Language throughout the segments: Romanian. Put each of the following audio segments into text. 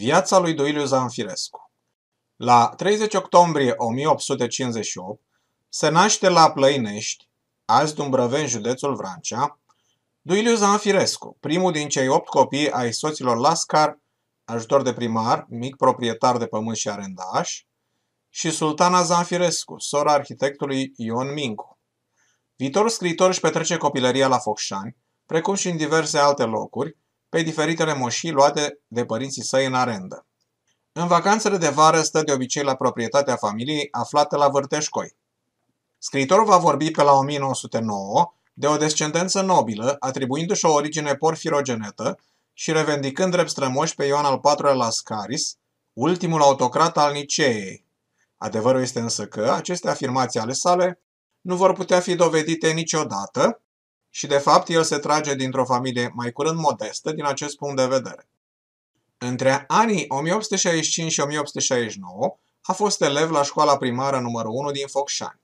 Viața lui Doiliu Zanfirescu La 30 octombrie 1858 se naște la Plăinești, azi Dumbrăven, județul Vrancea, Duiliu Zanfirescu, primul din cei opt copii ai soților Lascar, ajutor de primar, mic proprietar de pământ și arendaș, și Sultana Zanfirescu, sora arhitectului Ion Mincu. Viitorul scriitor își petrece copilăria la Focșani, precum și în diverse alte locuri, pe diferitele moșii luate de părinții săi în arendă. În vacanțele de vară stă de obicei la proprietatea familiei aflată la Vârteșcoi. Scriitorul va vorbi pe la 1909 de o descendență nobilă, atribuindu-și o origine porfirogenetă și revendicând drept strămoși pe Ioan al IV-lea Lascaris, ultimul autocrat al Niceei. Adevărul este însă că aceste afirmații ale sale nu vor putea fi dovedite niciodată, și de fapt el se trage dintr-o familie mai curând modestă din acest punct de vedere. Între anii 1865 și 1869 a fost elev la școala primară numărul 1 din Focșani.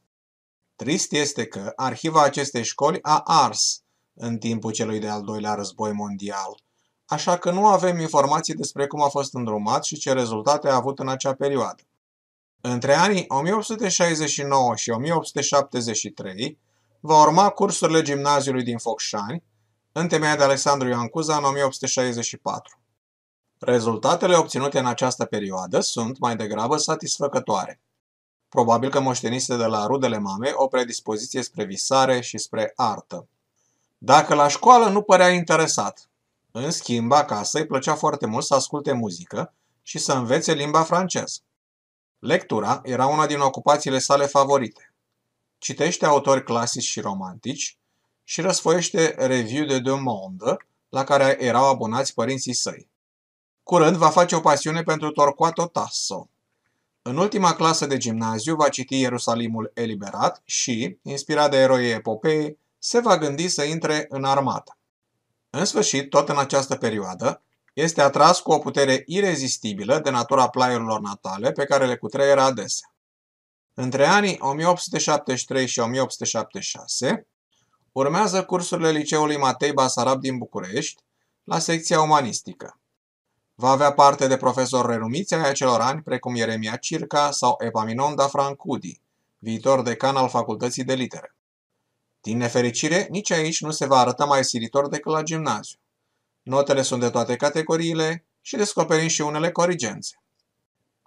Trist este că arhiva acestei școli a ars în timpul celui de-al doilea război mondial, așa că nu avem informații despre cum a fost îndrumat și ce rezultate a avut în acea perioadă. Între anii 1869 și 1873, va urma cursurile gimnaziului din Focșani, în temeia de Alexandru Ioan Cuza în 1864. Rezultatele obținute în această perioadă sunt mai degrabă satisfăcătoare. Probabil că moștenise de la rudele mame o predispoziție spre visare și spre artă. Dacă la școală nu părea interesat, în schimb acasă îi plăcea foarte mult să asculte muzică și să învețe limba franceză. Lectura era una din ocupațiile sale favorite. Citește autori clasici și romantici și răsfoiește Review de deux monde la care erau abonați părinții săi. Curând va face o pasiune pentru Torquato Tasso. În ultima clasă de gimnaziu va citi Ierusalimul eliberat și, inspirat de eroii epopei, se va gândi să intre în armată. În sfârșit, tot în această perioadă, este atras cu o putere irezistibilă de natura plaierilor natale pe care le cutreiera adesea. Între anii 1873 și 1876 urmează cursurile Liceului Matei Basarab din București la secția umanistică. Va avea parte de profesori renumiți ai acelor ani, precum Ieremia Circa sau Epaminonda Francudi, viitor decan al Facultății de Litere. Din nefericire, nici aici nu se va arăta mai siritor decât la gimnaziu. Notele sunt de toate categoriile și descoperim și unele corigențe.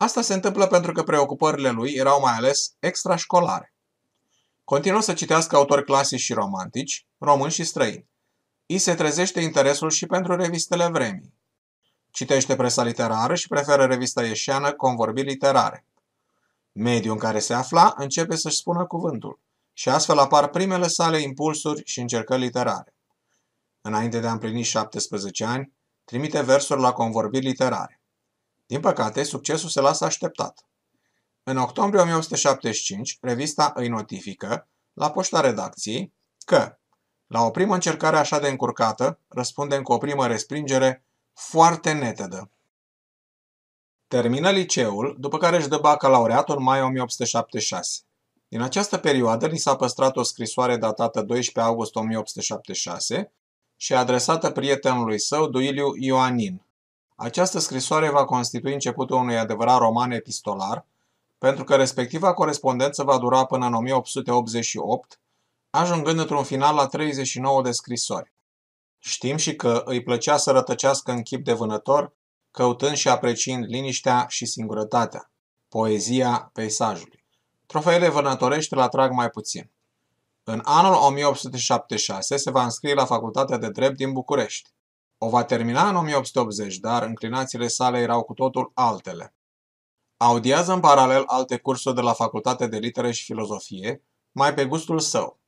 Asta se întâmplă pentru că preocupările lui erau mai ales extrașcolare. Continuă să citească autori clasici și romantici, români și străini. I se trezește interesul și pentru revistele vremii. Citește presa literară și preferă revista ieșeană Convorbiri literare. Mediul în care se afla începe să-și spună cuvântul și astfel apar primele sale impulsuri și încercări literare. Înainte de a împlini 17 ani, trimite versuri la convorbiri literare. Din păcate, succesul se lasă așteptat. În octombrie 1875, revista îi notifică, la poșta redacției, că, la o primă încercare așa de încurcată, răspundem cu o primă respingere foarte netedă. Termină liceul, după care își dă bacalaureatul în mai 1876. Din această perioadă ni s-a păstrat o scrisoare datată 12 august 1876 și adresată prietenului său, Duiliu Ioanin, această scrisoare va constitui începutul unui adevărat roman epistolar, pentru că respectiva corespondență va dura până în 1888, ajungând într-un final la 39 de scrisori. Știm și că îi plăcea să rătăcească în chip de vânător, căutând și apreciind liniștea și singurătatea, poezia peisajului. Trofeele vânătorești îl atrag mai puțin. În anul 1876 se va înscrie la Facultatea de Drept din București. O va termina în 1880, dar înclinațiile sale erau cu totul altele. Audiază în paralel alte cursuri de la facultate de Litere și Filozofie, mai pe gustul său.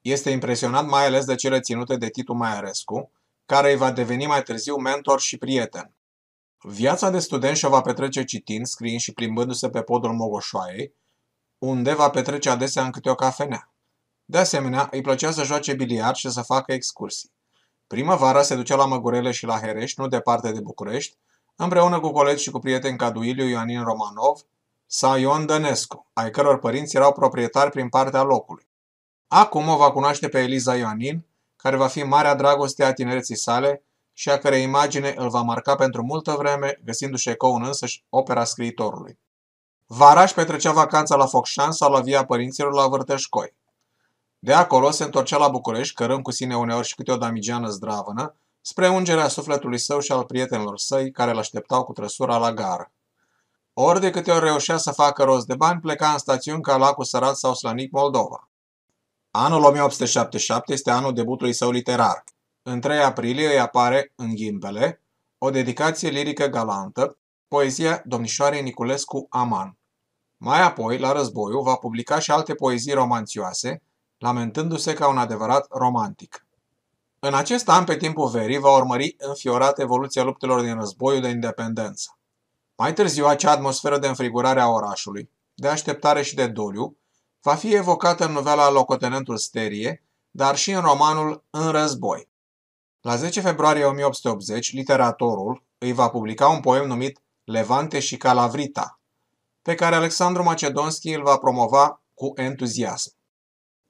Este impresionat mai ales de cele ținute de Titu Maiarescu, care îi va deveni mai târziu mentor și prieten. Viața de student și-o va petrece citind, scriind și plimbându-se pe podul Mogoșoaiei, unde va petrece adesea în câte o cafenea. De asemenea, îi plăcea să joace biliard și să facă excursii. Primăvara se ducea la Măgurele și la Herești, nu departe de București, împreună cu colegi și cu prieteni ca Duiliu Ioanin Romanov sau Ion Dănescu, ai căror părinți erau proprietari prin partea locului. Acum o va cunoaște pe Eliza Ioanin, care va fi marea dragoste a tinereții sale și a cărei imagine îl va marca pentru multă vreme, găsindu-și ecoul în însăși opera scriitorului. Varaș petrecea vacanța la Focșan sau la Via Părinților la Vârteșcoi. De acolo se întorcea la București, cărând cu sine uneori și câte o damigeană zdravână, spre ungerea sufletului său și al prietenilor săi care îl așteptau cu trăsura la gară. Ori de câte ori reușea să facă rost de bani, pleca în stațiuni ca cu Sărat sau Slanic Moldova. Anul 1877 este anul debutului său literar. În 3 aprilie îi apare în ghimbele o dedicație lirică galantă, poezia domnișoarei Niculescu Aman. Mai apoi, la războiul, va publica și alte poezii romanțioase, lamentându-se ca un adevărat romantic. În acest an, pe timpul verii, va urmări înfiorat evoluția luptelor din războiul de independență. Mai târziu, acea atmosferă de înfrigurare a orașului, de așteptare și de doliu, va fi evocată în novela Locotenentul Sterie, dar și în romanul În război. La 10 februarie 1880, literatorul îi va publica un poem numit Levante și Calavrita, pe care Alexandru Macedonski îl va promova cu entuziasm.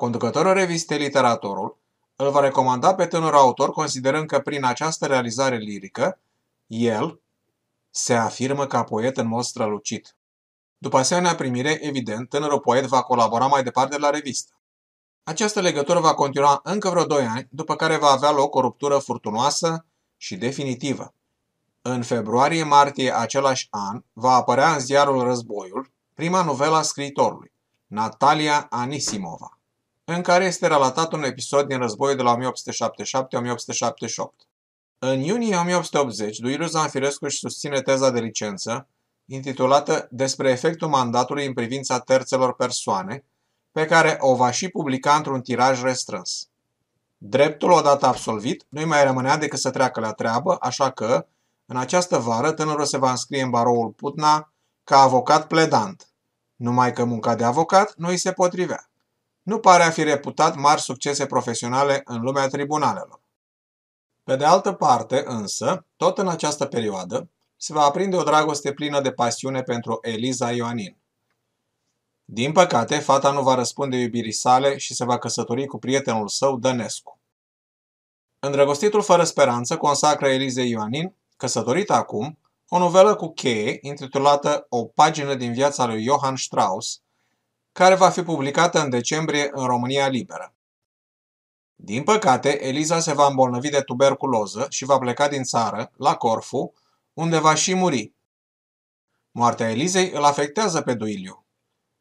Conducătorul revistei Literatorul îl va recomanda pe tânărul autor considerând că prin această realizare lirică, el se afirmă ca poet în mod strălucit. După asemenea primire, evident, tânărul poet va colabora mai departe la revistă. Această legătură va continua încă vreo 2 ani, după care va avea loc o ruptură furtunoasă și definitivă. În februarie-martie același an va apărea în ziarul Războiul prima novela scriitorului, Natalia Anisimova în care este relatat un episod din războiul de la 1877-1878. În iunie 1880, Duilu Zanfirescu își susține teza de licență, intitulată Despre efectul mandatului în privința terțelor persoane, pe care o va și publica într-un tiraj restrâns. Dreptul, odată absolvit, nu-i mai rămânea decât să treacă la treabă, așa că, în această vară, tânărul se va înscrie în baroul Putna ca avocat pledant, numai că munca de avocat nu îi se potrivea nu pare a fi reputat mari succese profesionale în lumea tribunalelor. Pe de altă parte, însă, tot în această perioadă, se va aprinde o dragoste plină de pasiune pentru Eliza Ioanin. Din păcate, fata nu va răspunde iubirii sale și se va căsători cu prietenul său, Dănescu. Îndrăgostitul fără speranță consacră Elize Ioanin, căsătorită acum, o novelă cu cheie intitulată O pagină din viața lui Johann Strauss, care va fi publicată în decembrie în România Liberă. Din păcate, Eliza se va îmbolnăvi de tuberculoză și va pleca din țară, la Corfu, unde va și muri. Moartea Elizei îl afectează pe Duiliu.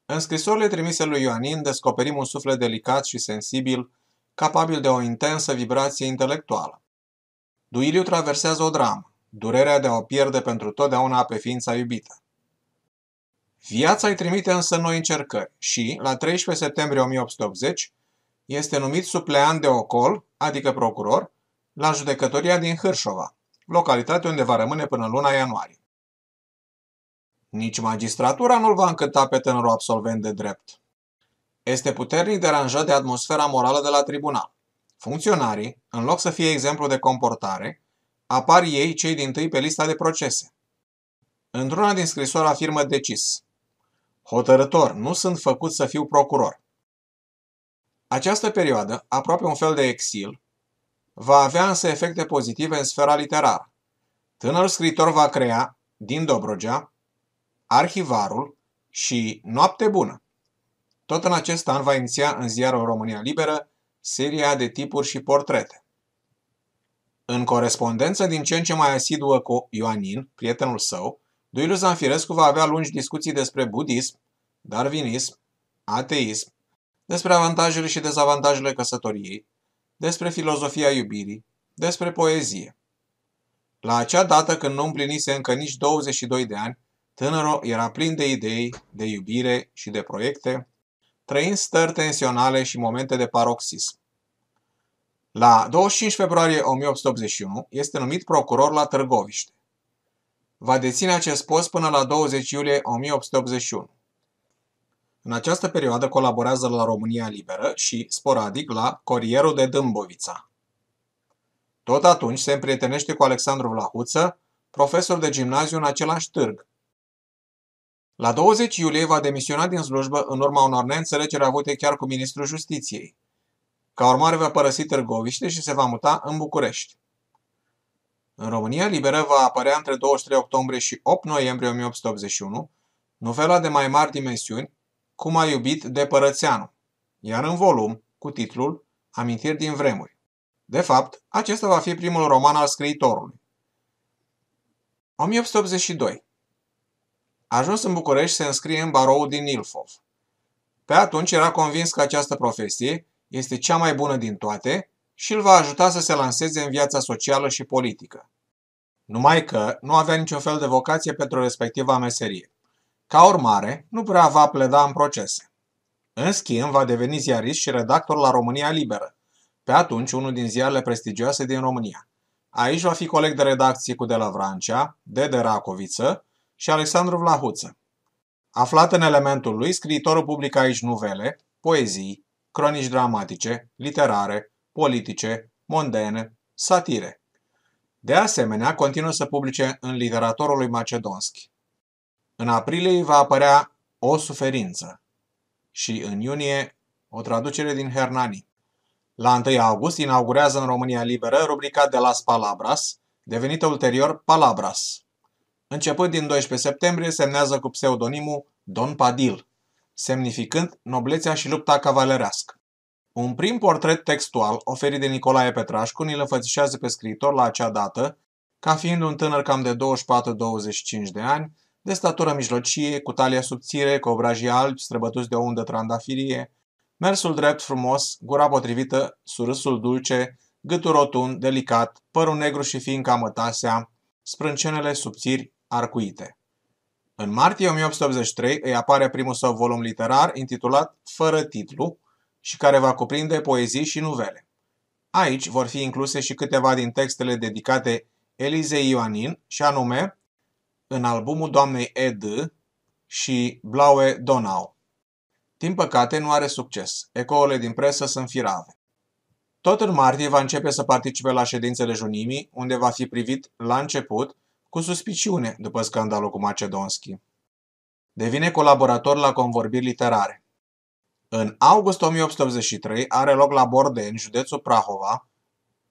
În scrisorile trimise lui Ioanin descoperim un suflet delicat și sensibil, capabil de o intensă vibrație intelectuală. Duiliu traversează o dramă, durerea de a o pierde pentru totdeauna pe ființa iubită. Viața îi trimite însă noi încercări și, la 13 septembrie 1880, este numit supleant de ocol, adică procuror, la judecătoria din Hârșova, localitate unde va rămâne până luna ianuarie. Nici magistratura nu-l va încânta pe tânărul absolvent de drept. Este puternic deranjat de atmosfera morală de la tribunal. Funcționarii, în loc să fie exemplu de comportare, apar ei cei din tâi pe lista de procese. Într-una din scrisori afirmă decis – Hotărător, nu sunt făcut să fiu procuror. Această perioadă, aproape un fel de exil, va avea însă efecte pozitive în sfera literară. Tânăr scritor va crea, din Dobrogea, Arhivarul și Noapte Bună. Tot în acest an va iniția în ziarul România Liberă seria de tipuri și portrete. În corespondență din ce în ce mai asiduă cu Ioanin, prietenul său, Duilu Zanfirescu va avea lungi discuții despre budism, darwinism, ateism, despre avantajele și dezavantajele căsătoriei, despre filozofia iubirii, despre poezie. La acea dată când nu împlinise încă nici 22 de ani, tânărul era plin de idei, de iubire și de proiecte, trăind stări tensionale și momente de paroxism. La 25 februarie 1881 este numit procuror la Târgoviște. Va deține acest post până la 20 iulie 1881. În această perioadă colaborează la România Liberă și, sporadic, la Corierul de Dâmbovița. Tot atunci se împrietenește cu Alexandru Vlahuță, profesor de gimnaziu în același târg. La 20 iulie va demisiona din slujbă în urma unor neînțelegeri avute chiar cu ministrul justiției. Ca urmare va părăsi Târgoviște și se va muta în București. În România, Liberă va apărea între 23 octombrie și 8 noiembrie 1881, novela de mai mari dimensiuni, Cum a iubit de Părățeanu, iar în volum, cu titlul Amintiri din vremuri. De fapt, acesta va fi primul roman al scriitorului. 1882 Ajuns în București, se înscrie în barou din Ilfov. Pe atunci era convins că această profesie este cea mai bună din toate și îl va ajuta să se lanseze în viața socială și politică. Numai că nu avea niciun fel de vocație pentru respectiva meserie. Ca urmare, nu prea va pleda în procese. În schimb, va deveni ziarist și redactor la România Liberă, pe atunci unul din ziarele prestigioase din România. Aici va fi coleg de redacție cu De la Vrancea, Dede Racoviță și Alexandru Vlahuță. Aflat în elementul lui, scriitorul publică aici nuvele, poezii, cronici dramatice, literare, politice, mondene, satire. De asemenea, continuă să publice în literatorul lui Macedonski. În aprilie va apărea O suferință și în iunie o traducere din Hernani. La 1 august inaugurează în România Liberă rubrica de las Palabras, devenită ulterior Palabras. Începând din 12 septembrie, semnează cu pseudonimul Don Padil, semnificând noblețea și lupta cavalerească. Un prim portret textual oferit de Nicolae Petrașcu îl înfățișează pe scriitor la acea dată ca fiind un tânăr cam de 24-25 de ani, de statură mijlocie, cu talia subțire, cu obrajii albi, străbătuți de o undă trandafirie, mersul drept frumos, gura potrivită, surâsul dulce, gâtul rotund, delicat, părul negru și ca mătasea, sprâncenele subțiri, arcuite. În martie 1883 îi apare primul său volum literar intitulat Fără titlu, și care va cuprinde poezii și nuvele. Aici vor fi incluse și câteva din textele dedicate Elizei Ioanin, și anume în albumul doamnei Ed și Blaue Donau. Din păcate, nu are succes. Ecoole din presă sunt firave. Tot în martie va începe să participe la ședințele junimii, unde va fi privit la început cu suspiciune după scandalul cu Macedonski. Devine colaborator la convorbiri literare. În august 1883 are loc la în județul Prahova,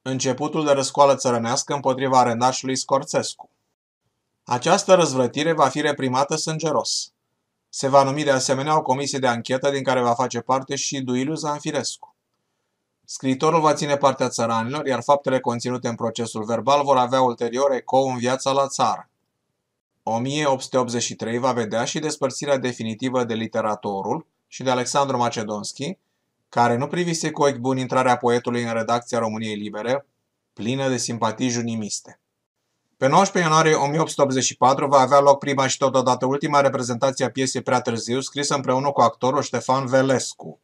începutul de răscoală țărănească împotriva arendașului Scorțescu. Această răzvrătire va fi reprimată sângeros. Se va numi de asemenea o comisie de anchetă din care va face parte și Duiliu Zanfirescu. Scriitorul va ține partea țăranilor, iar faptele conținute în procesul verbal vor avea ulterior ecou în viața la țară. 1883 va vedea și despărțirea definitivă de literatorul, și de Alexandru Macedonski, care nu privise cu ochi buni intrarea poetului în redacția României Libere, plină de simpatii junimiste. Pe 19 ianuarie 1884 va avea loc prima și totodată ultima reprezentație a piesei Prea târziu, scrisă împreună cu actorul Ștefan Velescu.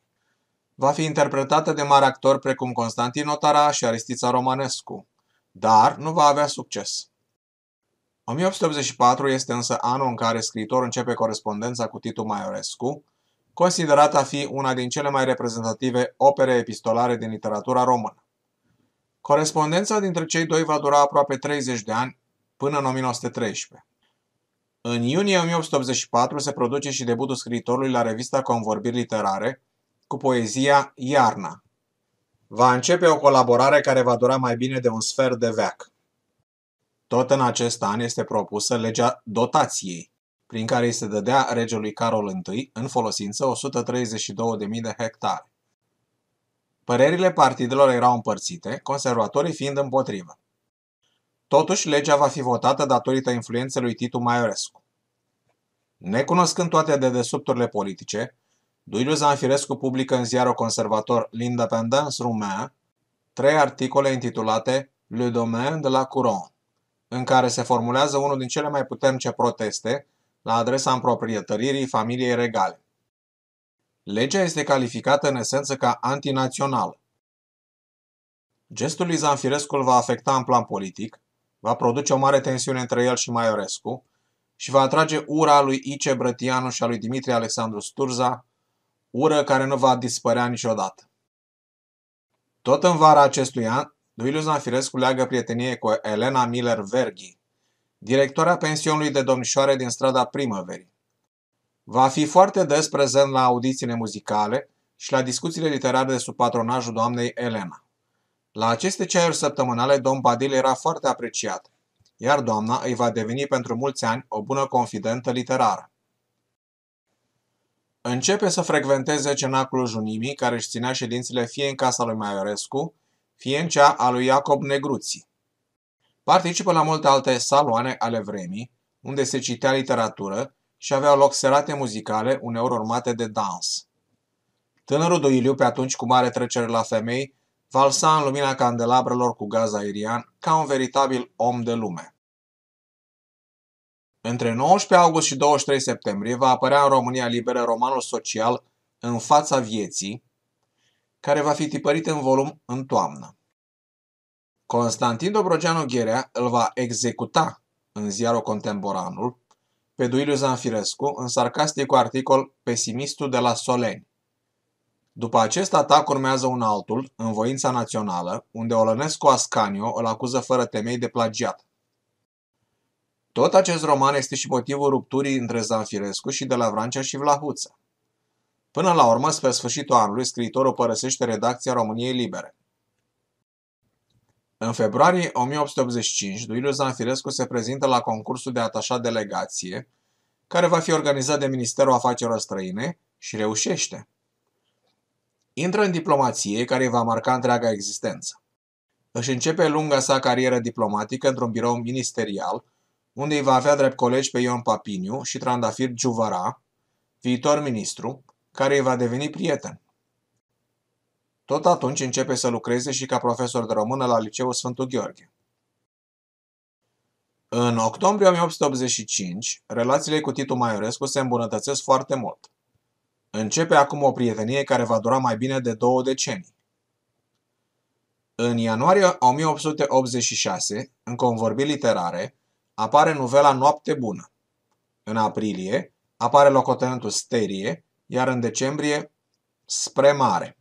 Va fi interpretată de mari actori precum Constantin Otara și Aristița Romanescu, dar nu va avea succes. 1884 este însă anul în care scriitorul începe corespondența cu Titu Maiorescu, considerată a fi una din cele mai reprezentative opere epistolare din literatura română. Corespondența dintre cei doi va dura aproape 30 de ani, până în 1913. În iunie 1884 se produce și debutul scriitorului la revista Convorbiri Literare cu poezia Iarna. Va începe o colaborare care va dura mai bine de un sfert de veac. Tot în acest an este propusă legea dotației, prin care îi se dădea regelui Carol I în folosință 132.000 de hectare. Părerile partidelor erau împărțite, conservatorii fiind împotrivă. Totuși, legea va fi votată datorită influenței lui Titu Maiorescu. Necunoscând toate dedesubturile politice, Duiliu Zanfirescu publică în ziarul conservator L'Independence Roumain trei articole intitulate Le Domaine de la Couronne, în care se formulează unul din cele mai puternice proteste la adresa împroprietăririi familiei regale. Legea este calificată în esență ca antinațională. Gestul lui Zanfirescu va afecta în plan politic, va produce o mare tensiune între el și Maiorescu și va atrage ura lui Ice Brătianu și a lui Dimitrie Alexandru Sturza, ură care nu va dispărea niciodată. Tot în vara acestui an, Duiliu Zanfirescu leagă prietenie cu Elena Miller Verghi, directora pensionului de domnișoare din strada Primăverii. Va fi foarte des prezent la audițiile muzicale și la discuțiile literare de sub patronajul doamnei Elena. La aceste ceaiuri săptămânale, domn Badil era foarte apreciat, iar doamna îi va deveni pentru mulți ani o bună confidentă literară. Începe să frecventeze cenaclul Junimii, care își ținea ședințele fie în casa lui Maiorescu, fie în cea a lui Iacob Negruții. Participă la multe alte saloane ale vremii, unde se citea literatură și aveau loc serate muzicale, uneori urmate de dans. Tânărul Duiliu, pe atunci cu mare trecere la femei, valsa în lumina candelabrelor cu gaz aerian ca un veritabil om de lume. Între 19 august și 23 septembrie va apărea în România Liberă romanul social În fața vieții, care va fi tipărit în volum în toamnă. Constantin Dobrogeanu Gherea îl va executa în ziarul Contemporanul pe Duiliu Zanfirescu în sarcasticul articol Pesimistul de la Soleni. După acest atac urmează un altul, în voința națională, unde Olănescu Ascanio îl acuză fără temei de plagiat. Tot acest roman este și motivul rupturii între Zanfirescu și de la Vrancea și Vlahuță. Până la urmă, spre sfârșitul anului, scriitorul părăsește redacția României Libere. În februarie 1885, Duiliu Zanfirescu se prezintă la concursul de atașat delegație, care va fi organizat de Ministerul Afacerilor Străine și reușește. Intră în diplomație, care îi va marca întreaga existență. Își începe lunga sa carieră diplomatică într-un birou ministerial, unde îi va avea drept colegi pe Ion Papiniu și Trandafir Giuvara, viitor ministru, care îi va deveni prieten. Tot atunci începe să lucreze și ca profesor de română la Liceul Sfântul Gheorghe. În octombrie 1885, relațiile cu Titu Maiorescu se îmbunătățesc foarte mult. Începe acum o prietenie care va dura mai bine de două decenii. În ianuarie 1886, în convorbiri literare, apare novela Noapte Bună. În aprilie apare locotenentul Sterie, iar în decembrie Spre Mare.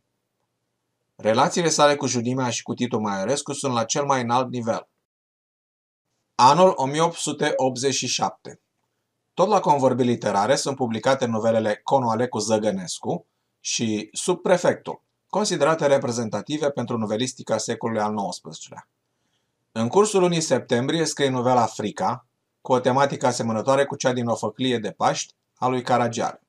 Relațiile sale cu Judimea și cu Titul Maiorescu sunt la cel mai înalt nivel. Anul 1887 Tot la convorbiri literare sunt publicate novelele Conoale cu Zăgănescu și Subprefectul, considerate reprezentative pentru novelistica secolului al XIX-lea. În cursul lunii septembrie scrie novela Frica, cu o tematică asemănătoare cu cea din O făclie de Paști a lui Caragiale.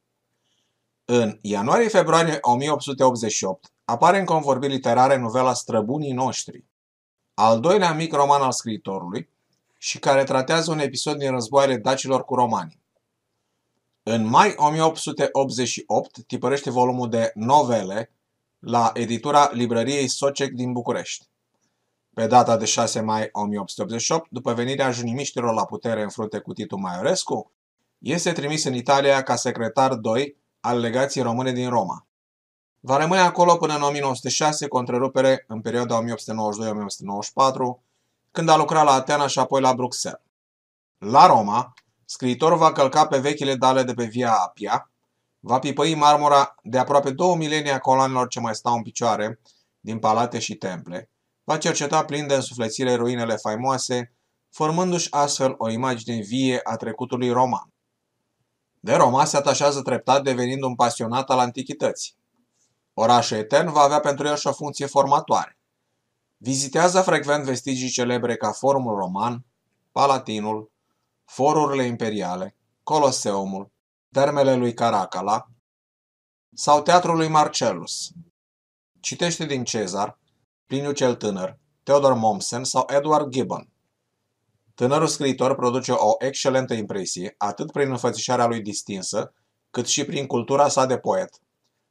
În ianuarie-februarie 1888 apare în convorbiri literare novela Străbunii noștri, al doilea mic roman al scriitorului și care tratează un episod din războaiele dacilor cu romanii. În mai 1888 tipărește volumul de novele la editura librăriei Socec din București. Pe data de 6 mai 1888, după venirea junimiștilor la putere în frunte cu Titu Maiorescu, este trimis în Italia ca secretar 2 al legației române din Roma. Va rămâne acolo până în 1906, cu întrerupere în perioada 1892-1894, când a lucrat la Atena și apoi la Bruxelles. La Roma, scriitorul va călca pe vechile dale de pe Via Appia, va pipăi marmura de aproape două milenii a coloanelor ce mai stau în picioare din palate și temple, va cerceta plin de însuflețire ruinele faimoase, formându-și astfel o imagine vie a trecutului roman. De Roma se atașează treptat devenind un pasionat al antichității. Orașul etern va avea pentru el și o funcție formatoare. Vizitează frecvent vestigii celebre ca Forumul Roman, Palatinul, Forurile Imperiale, Coloseumul, termele lui Caracala sau teatrul lui Marcellus. Citește din Cezar, Pliniu cel Tânăr, Theodor Mommsen sau Edward Gibbon. Tânărul scriitor produce o excelentă impresie, atât prin înfățișarea lui distinsă, cât și prin cultura sa de poet,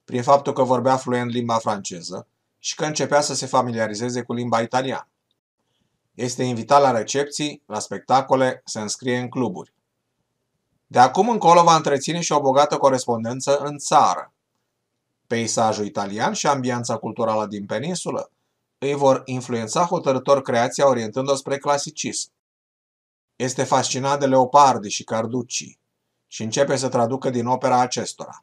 prin faptul că vorbea fluent limba franceză și că începea să se familiarizeze cu limba italiană. Este invitat la recepții, la spectacole, se înscrie în cluburi. De acum încolo va întreține și o bogată corespondență în țară. Peisajul italian și ambianța culturală din peninsulă îi vor influența hotărător creația orientând-o spre clasicism. Este fascinat de Leopardi și carducii și începe să traducă din opera acestora.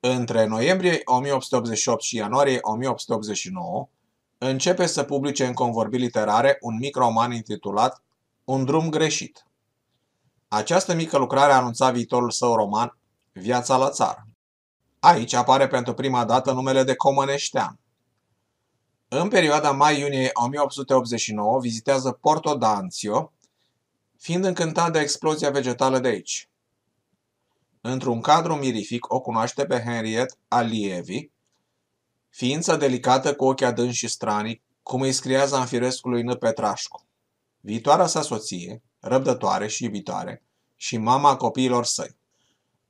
Între noiembrie 1888 și ianuarie 1889, începe să publice în convorbiri literare un mic roman intitulat Un drum greșit. Această mică lucrare anunța viitorul său roman Viața la țară. Aici apare pentru prima dată numele de Comăneștean. În perioada mai-iunie 1889 vizitează Porto Danzio, fiind încântat de explozia vegetală de aici. Într-un cadru mirific o cunoaște pe Henriette Alievi, ființă delicată cu ochii adânci și stranii, cum îi scria zanfirescului N. Petrașcu. Viitoarea sa soție, răbdătoare și iubitoare, și mama copiilor săi.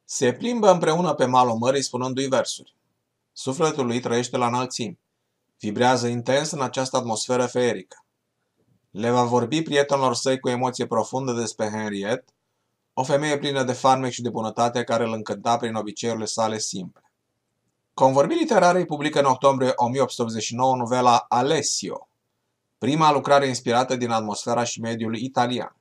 Se plimbă împreună pe malul mării spunându-i versuri. Sufletul lui trăiește la înălțimi. Vibrează intens în această atmosferă feerică. Le va vorbi prietenilor săi cu emoție profundă despre Henriette, o femeie plină de farmec și de bunătate care îl încânta prin obiceiurile sale simple. Convorbiri literare publică în octombrie 1889 novela Alessio, prima lucrare inspirată din atmosfera și mediul italian.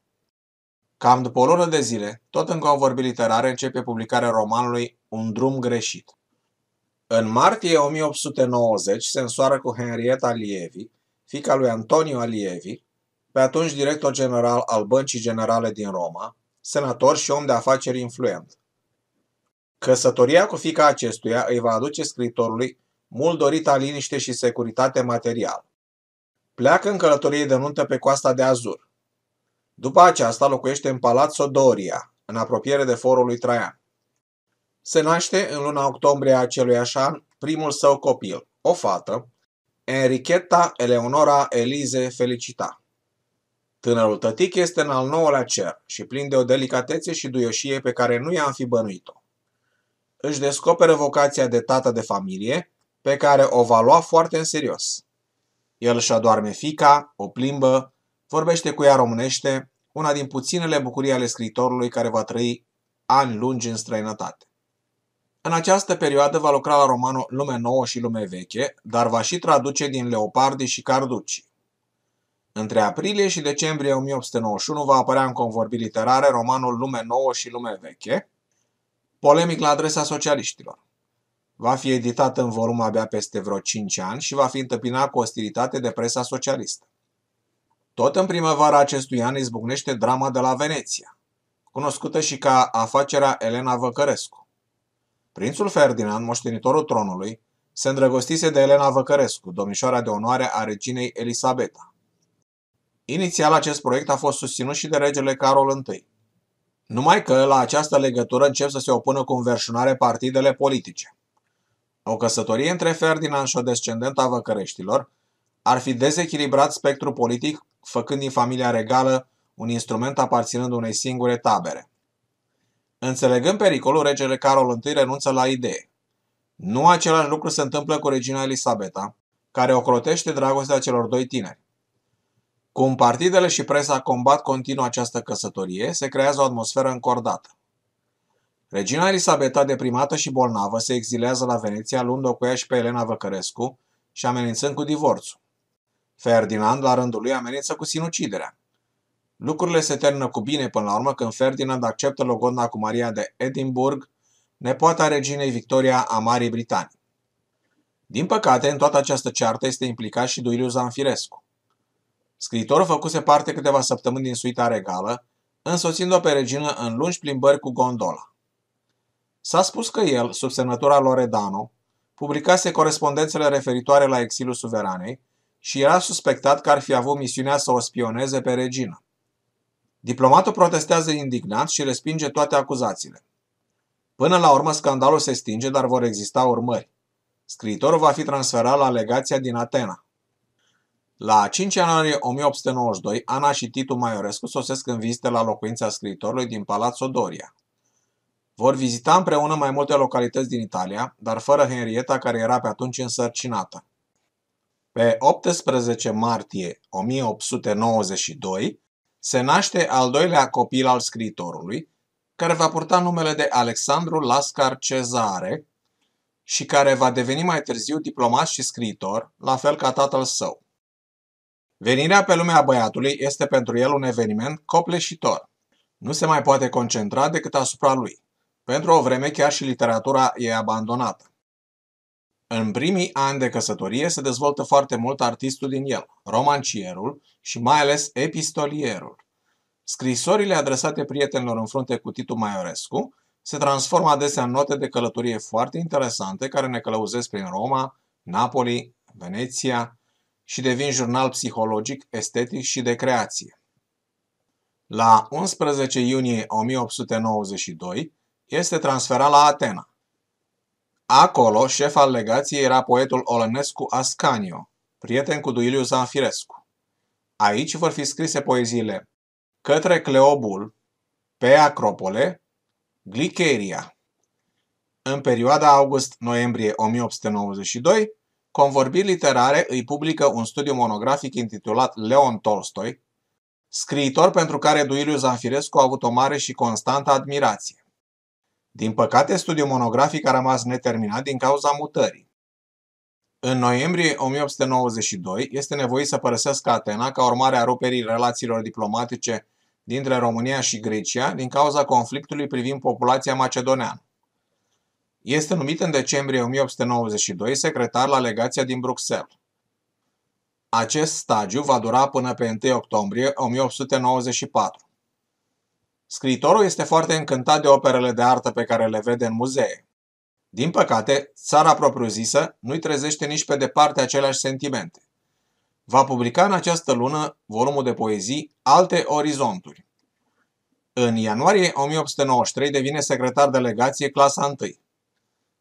Cam după o lună de zile, tot în convorbi literare începe publicarea romanului Un drum greșit. În martie 1890 se însoară cu Henrietta Alievi, fica lui Antonio Alievi, pe atunci director general al Băncii Generale din Roma, senator și om de afaceri influent. Căsătoria cu fica acestuia îi va aduce scriitorului mult dorita liniște și securitate materială. Pleacă în călătorie de nuntă pe coasta de Azur. După aceasta locuiește în Palazzo Doria, în apropiere de forul lui Traian. Se naște în luna octombrie a acelui an primul său copil, o fată, Enrichetta Eleonora Elize Felicita. Tânărul tătic este în al nouălea cer și plin de o delicatețe și duioșie pe care nu i-am fi bănuit-o. Își descoperă vocația de tată de familie, pe care o va lua foarte în serios. El își adoarme fica, o plimbă, vorbește cu ea românește, una din puținele bucurii ale scriitorului care va trăi ani lungi în străinătate. În această perioadă va lucra la romanul Lume Nouă și Lume Veche, dar va și traduce din Leopardi și Carducci. Între aprilie și decembrie 1891 va apărea în convorbiri literare romanul Lume nouă și Lume veche, polemic la adresa socialiștilor. Va fi editat în volum abia peste vreo 5 ani și va fi întâmpinat cu ostilitate de presa socialistă. Tot în primăvara acestui an izbucnește drama de la Veneția, cunoscută și ca afacerea Elena Văcărescu. Prințul Ferdinand, moștenitorul tronului, se îndrăgostise de Elena Văcărescu, domnișoara de onoare a reginei Elisabeta. Inițial acest proiect a fost susținut și de regele Carol I. Numai că la această legătură încep să se opună cu înverșunare partidele politice. O căsătorie între Ferdinand și o descendentă a văcăreștilor ar fi dezechilibrat spectrul politic, făcând din familia regală un instrument aparținând unei singure tabere. Înțelegând pericolul, regele Carol I renunță la idee. Nu același lucru se întâmplă cu regina Elisabeta, care ocrotește dragostea celor doi tineri. Cum partidele și presa combat continuu această căsătorie, se creează o atmosferă încordată. Regina Elisabeta, deprimată și bolnavă, se exilează la Veneția, luând-o cu ea și pe Elena Văcărescu și amenințând cu divorțul. Ferdinand, la rândul lui, amenință cu sinuciderea. Lucrurile se termină cu bine până la urmă când Ferdinand acceptă logodna cu Maria de Edinburgh, nepoata reginei Victoria a Marii Britanii. Din păcate, în toată această ceartă este implicat și Duiliu Zanfirescu. Scriitorul făcuse parte câteva săptămâni din suita regală, însoțind-o pe regină în lungi plimbări cu gondola. S-a spus că el, sub semnătura Loredano, publicase corespondențele referitoare la exilul suveranei și era suspectat că ar fi avut misiunea să o spioneze pe regină. Diplomatul protestează indignat și respinge toate acuzațiile. Până la urmă, scandalul se stinge, dar vor exista urmări. Scriitorul va fi transferat la legația din Atena. La 5 ianuarie 1892, Ana și Titu Maiorescu sosesc în vizită la locuința scriitorului din Palazzo Doria. Vor vizita împreună mai multe localități din Italia, dar fără Henrietta, care era pe atunci însărcinată. Pe 18 martie 1892 se naște al doilea copil al scriitorului, care va purta numele de Alexandru Lascar Cezare și care va deveni mai târziu diplomat și scriitor, la fel ca tatăl său. Venirea pe lumea băiatului este pentru el un eveniment copleșitor. Nu se mai poate concentra decât asupra lui. Pentru o vreme chiar și literatura e abandonată. În primii ani de căsătorie se dezvoltă foarte mult artistul din el, romancierul și mai ales epistolierul. Scrisorile adresate prietenilor în frunte cu Titu Maiorescu se transformă adesea în note de călătorie foarte interesante care ne călăuzesc prin Roma, Napoli, Veneția, și devin jurnal psihologic, estetic și de creație. La 11 iunie 1892 este transferat la Atena. Acolo, șef al legației era poetul Olănescu Ascanio, prieten cu Duiliu Zanfirescu. Aici vor fi scrise poeziile Către Cleobul, pe Acropole, Glicheria. În perioada august-noiembrie 1892, Convorbiri literare îi publică un studiu monografic intitulat Leon Tolstoi, scriitor pentru care Duiliu Zafirescu a avut o mare și constantă admirație. Din păcate, studiul monografic a rămas neterminat din cauza mutării. În noiembrie 1892 este nevoit să părăsească Atena ca urmare a ruperii relațiilor diplomatice dintre România și Grecia din cauza conflictului privind populația macedoneană. Este numit în decembrie 1892 secretar la legația din Bruxelles. Acest stagiu va dura până pe 1 octombrie 1894. Scriitorul este foarte încântat de operele de artă pe care le vede în muzee. Din păcate, țara propriu-zisă nu-i trezește nici pe departe aceleași sentimente. Va publica în această lună volumul de poezii Alte Orizonturi. În ianuarie 1893 devine secretar de delegație clasa 1.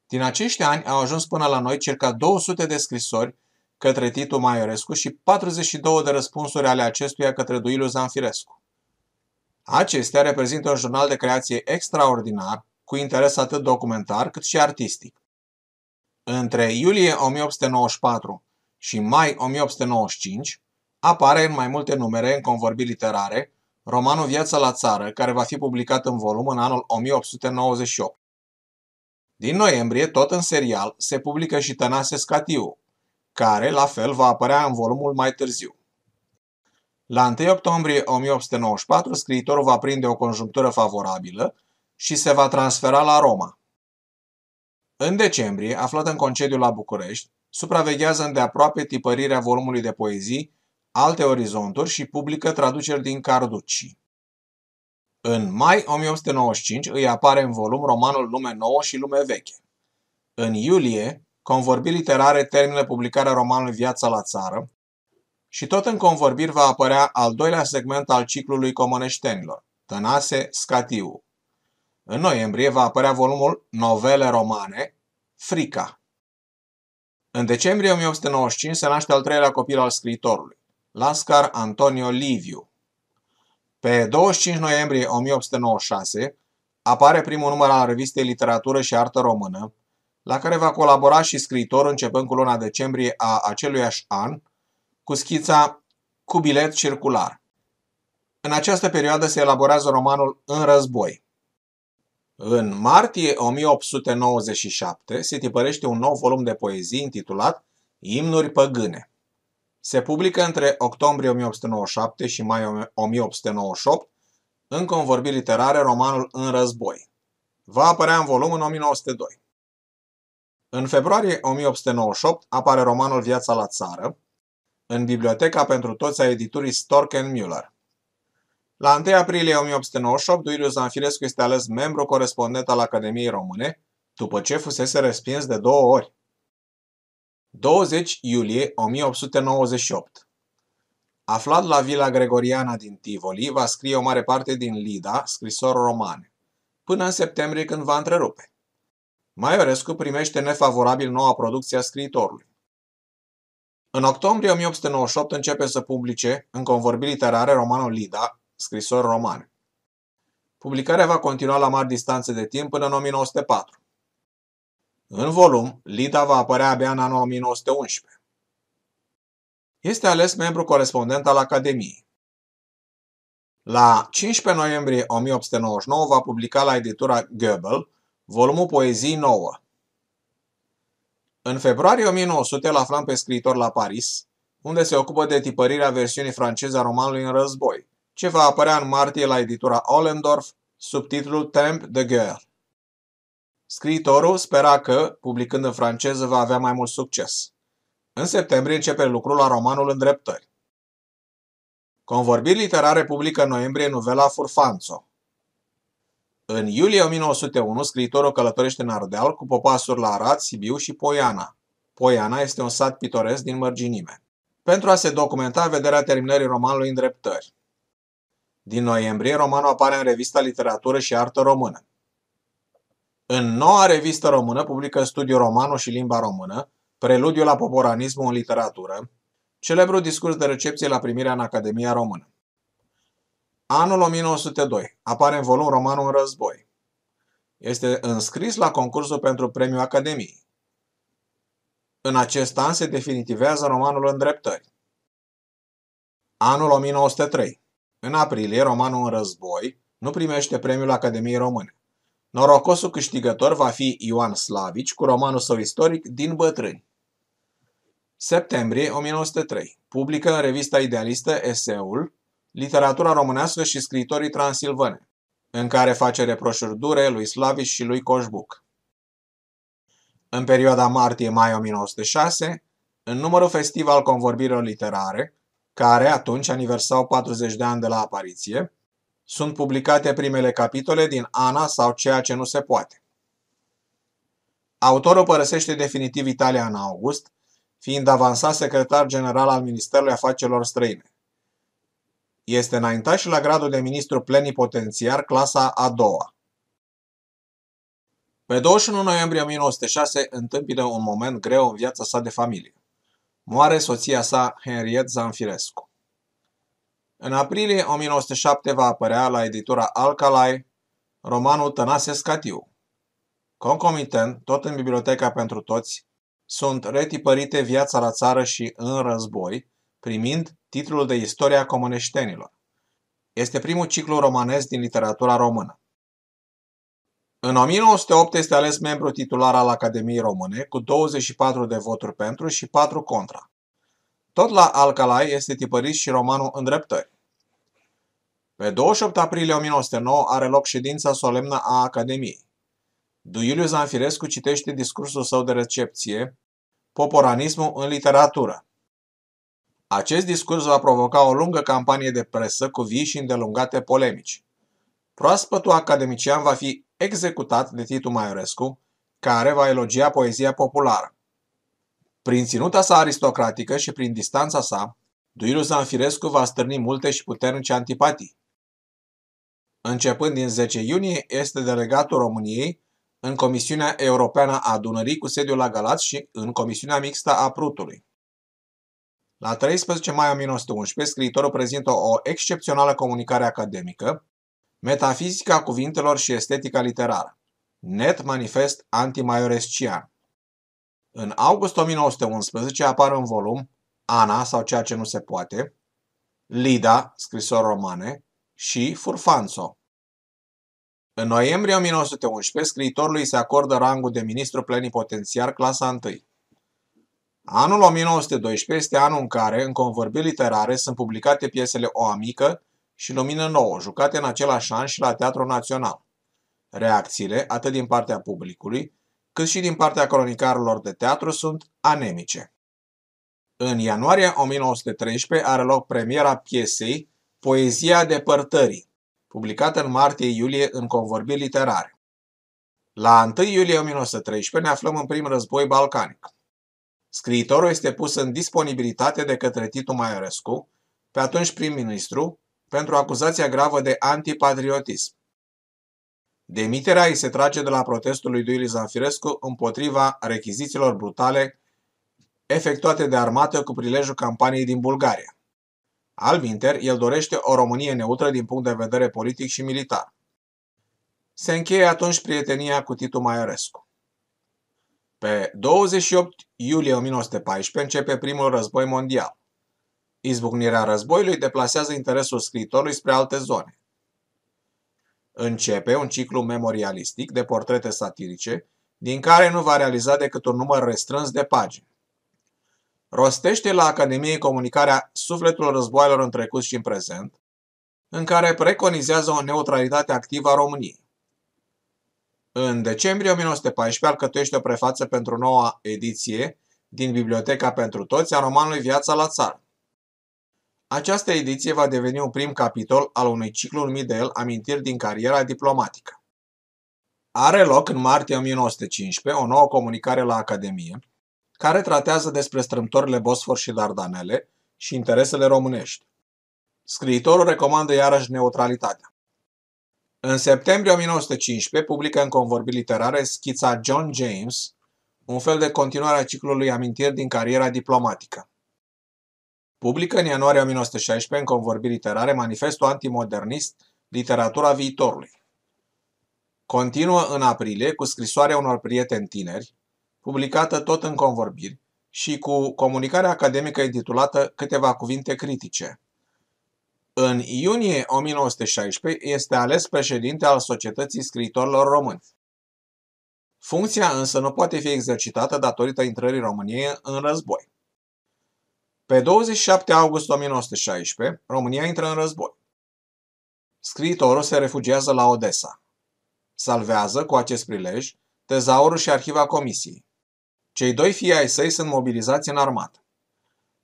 Din acești ani au ajuns până la noi circa 200 de scrisori către Titu Maiorescu și 42 de răspunsuri ale acestuia către Duilu Zanfirescu. Acestea reprezintă un jurnal de creație extraordinar, cu interes atât documentar cât și artistic. Între iulie 1894 și mai 1895 apare în mai multe numere în convorbiri literare romanul Viața la țară, care va fi publicat în volum în anul 1898. Din noiembrie, tot în serial, se publică și Tănase Scatiu, care, la fel, va apărea în volumul mai târziu. La 1 octombrie 1894, scriitorul va prinde o conjunctură favorabilă și se va transfera la Roma. În decembrie, aflat în concediu la București, supraveghează îndeaproape tipărirea volumului de poezii Alte Orizonturi și publică traduceri din Carducci. În mai 1895 îi apare în volum romanul Lume Nouă și Lume Veche. În iulie, Convorbiri literare termină publicarea romanului Viața la țară și tot în convorbiri va apărea al doilea segment al ciclului Comăneștenilor, Tănase Scatiu. În noiembrie va apărea volumul Novele romane, Frica. În decembrie 1895 se naște al treilea copil al scriitorului, Lascar Antonio Liviu, pe 25 noiembrie 1896 apare primul număr al revistei Literatură și Artă Română, la care va colabora și scriitor începând cu luna decembrie a aceluiași an, cu schița cu bilet circular. În această perioadă se elaborează romanul În război. În martie 1897 se tipărește un nou volum de poezii intitulat Imnuri păgâne se publică între octombrie 1897 și mai 1898 în convorbiri literare romanul În război. Va apărea în volum în 1902. În februarie 1898 apare romanul Viața la țară în Biblioteca pentru toți a editurii Storken Müller. La 1 aprilie 1898, Duiliu Zanfirescu este ales membru corespondent al Academiei Române, după ce fusese respins de două ori. 20 iulie 1898 Aflat la Vila Gregoriana din Tivoli, va scrie o mare parte din Lida, scrisor romane, până în septembrie când va întrerupe. Maiorescu primește nefavorabil noua producție a scriitorului. În octombrie 1898 începe să publice, în convorbiri literare, romanul Lida, scrisor romane. Publicarea va continua la mari distanțe de timp până în 1904. În volum, Lida va apărea abia în anul 1911. Este ales membru corespondent al Academiei. La 15 noiembrie 1899 va publica la editura Goebbels volumul Poezii nouă. În februarie 1900 îl aflam pe scriitor la Paris, unde se ocupă de tipărirea versiunii franceze a romanului în război, ce va apărea în martie la editura Ollendorf sub titlul Temp de Guerre. Scriitorul spera că, publicând în franceză, va avea mai mult succes. În septembrie începe lucrul la romanul Îndreptări. Convorbiri literare publică în noiembrie novela Furfanzo. În iulie 1901, scriitorul călătorește în Ardeal cu popasuri la Arad, Sibiu și Poiana. Poiana este un sat pitoresc din Mărginime. Pentru a se documenta vederea terminării romanului Îndreptări. Din noiembrie, romanul apare în revista Literatură și Artă Română. În noua revistă română publică studiu romanul și limba română, preludiu la poporanismul în literatură, celebru discurs de recepție la primirea în Academia Română. Anul 1902 apare în volum romanul în război. Este înscris la concursul pentru premiul Academiei. În acest an se definitivează romanul Îndreptări. Anul 1903. În aprilie, romanul în război nu primește premiul Academiei Române. Norocosul câștigător va fi Ioan Slavici cu romanul său istoric Din bătrâni. Septembrie 1903. Publică în revista idealistă eseul Literatura românească și scritorii transilvane, în care face reproșuri dure lui Slavici și lui Coșbuc. În perioada martie-mai 1906, în numărul festival convorbirilor literare, care atunci aniversau 40 de ani de la apariție, sunt publicate primele capitole din Ana sau Ceea ce nu se poate. Autorul părăsește definitiv Italia în august, fiind avansat secretar general al Ministerului Afacerilor Străine. Este înaintat și la gradul de ministru plenipotențiar clasa a doua. Pe 21 noiembrie 1906 întâmpină un moment greu în viața sa de familie. Moare soția sa, Henriette Zanfirescu. În aprilie 1907 va apărea la editura Alcalai romanul Tănase Scatiu. Concomitent, tot în Biblioteca pentru Toți, sunt retipărite Viața la țară și În război, primind titlul de Istoria comuneștenilor. Este primul ciclu romanesc din literatura română. În 1908 este ales membru titular al Academiei Române, cu 24 de voturi pentru și 4 contra. Tot la Alcalai este tipărit și romanul Îndreptări. Pe 28 aprilie 1909 are loc ședința solemnă a Academiei. Duiliu Zanfirescu citește discursul său de recepție, Poporanismul în literatură. Acest discurs va provoca o lungă campanie de presă cu vii și îndelungate polemici. Proaspătul academician va fi executat de Titu Maiorescu, care va elogia poezia populară. Prin ținuta sa aristocratică și prin distanța sa, Duilu Zanfirescu va stârni multe și puternice antipatii. Începând din 10 iunie, este delegatul României în Comisiunea Europeană a Dunării cu sediul la Galați și în Comisiunea Mixtă a Prutului. La 13 mai 1911, scriitorul prezintă o excepțională comunicare academică, Metafizica cuvintelor și estetica literară, net manifest antimaiorescian. În august 1911 apar în volum Ana sau ceea ce nu se poate, Lida, scrisor romane, și Furfanzo. În noiembrie 1911, scriitorului se acordă rangul de ministru plenipotențiar clasa 1. Anul 1912 este anul în care, în convorbiri literare, sunt publicate piesele O Amică și Lumină Nouă, jucate în același an și la Teatrul Național. Reacțiile, atât din partea publicului, cât și din partea cronicarilor de teatru sunt anemice. În ianuarie 1913 are loc premiera piesei Poezia depărtării, publicată în martie-iulie în convorbiri literare. La 1 iulie 1913 ne aflăm în prim război balcanic. Scriitorul este pus în disponibilitate de către Titu Maiorescu, pe atunci prim-ministru, pentru acuzația gravă de antipatriotism. Demiterea îi se trage de la protestul lui Duili Zafirescu împotriva rechizițiilor brutale efectuate de armată cu prilejul campaniei din Bulgaria. Alminter, el dorește o Românie neutră din punct de vedere politic și militar. Se încheie atunci prietenia cu Titu Maiorescu. Pe 28 iulie 1914 începe primul război mondial. Izbucnirea războiului deplasează interesul scriitorului spre alte zone. Începe un ciclu memorialistic de portrete satirice, din care nu va realiza decât un număr restrâns de pagini. Rostește la Academiei Comunicarea Sufletul războaielor în trecut și în prezent, în care preconizează o neutralitate activă a României. În decembrie 1914 alcătuiește o prefață pentru noua ediție din Biblioteca pentru Toți a romanului Viața la țară. Această ediție va deveni un prim capitol al unui ciclu numit de el amintiri din cariera diplomatică. Are loc în martie 1915 o nouă comunicare la Academie, care tratează despre strâmtorile Bosfor și Dardanele și interesele românești. Scriitorul recomandă iarăși neutralitatea. În septembrie 1915 publică în convorbi literare schița John James, un fel de continuare a ciclului amintiri din cariera diplomatică. Publică în ianuarie 1916, în convorbiri literare, manifestul antimodernist Literatura viitorului. Continuă în aprilie cu scrisoarea unor prieteni tineri, publicată tot în convorbiri, și cu comunicarea academică intitulată Câteva cuvinte critice. În iunie 1916 este ales președinte al Societății Scriitorilor Români. Funcția însă nu poate fi exercitată datorită intrării României în război. Pe 27 august 1916, România intră în război. Scriitorul se refugiază la Odessa. Salvează, cu acest prilej, tezaurul și arhiva comisiei. Cei doi fii ai săi sunt mobilizați în armată.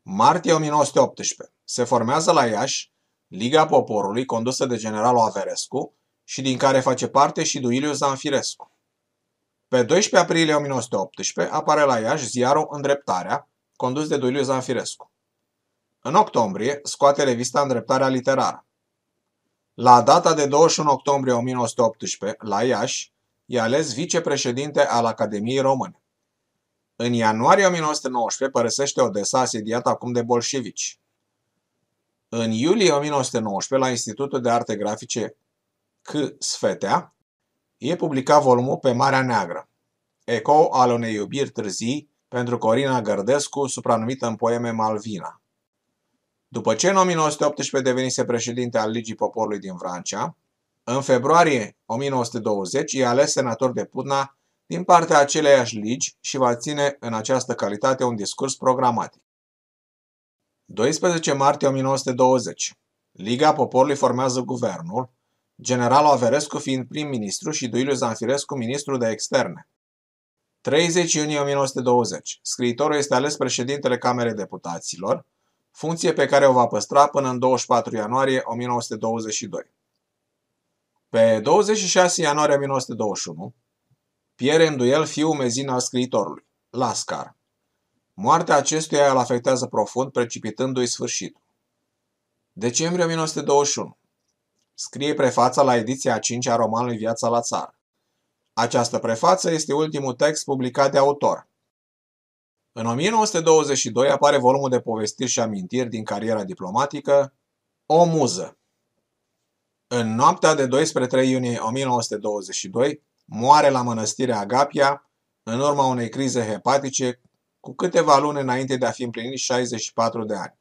Martie 1918 se formează la Iași Liga Poporului, condusă de generalul Averescu și din care face parte și Duiliu Zanfirescu. Pe 12 aprilie 1918 apare la Iași ziarul Îndreptarea, condus de Duiliu Zanfirescu. În octombrie scoate revista Îndreptarea Literară. La data de 21 octombrie 1918, la Iași, e ales vicepreședinte al Academiei Române. În ianuarie 1919 părăsește Odessa asediată acum de bolșevici. În iulie 1919, la Institutul de Arte Grafice C. Sfetea, e publicat volumul Pe Marea Neagră, eco al unei iubiri târzii pentru Corina Gărdescu, supranumită în poeme Malvina. După ce în 1918 devenise președinte al Ligii Poporului din Franța, în februarie 1920 e ales senator de Putna din partea aceleiași ligi și va ține în această calitate un discurs programatic. 12 martie 1920. Liga Poporului formează guvernul, generalul Averescu fiind prim-ministru și Duiliu Zanfirescu ministru de externe. 30 iunie 1920. Scriitorul este ales președintele Camerei Deputaților, funcție pe care o va păstra până în 24 ianuarie 1922. Pe 26 ianuarie 1921, Pierre Înduiel, fiul mezin al scriitorului, Lascar. Moartea acestuia îl afectează profund, precipitându-i sfârșitul. Decembrie 1921. Scrie prefața la ediția a 5 a romanului Viața la țară. Această prefață este ultimul text publicat de autor, în 1922 apare volumul de povestiri și amintiri din cariera diplomatică, O muză. În noaptea de 2 spre 3 iunie 1922 moare la mănăstirea Agapia în urma unei crize hepatice cu câteva luni înainte de a fi împlinit 64 de ani.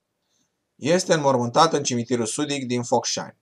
Este înmormântat în cimitirul sudic din Focșani.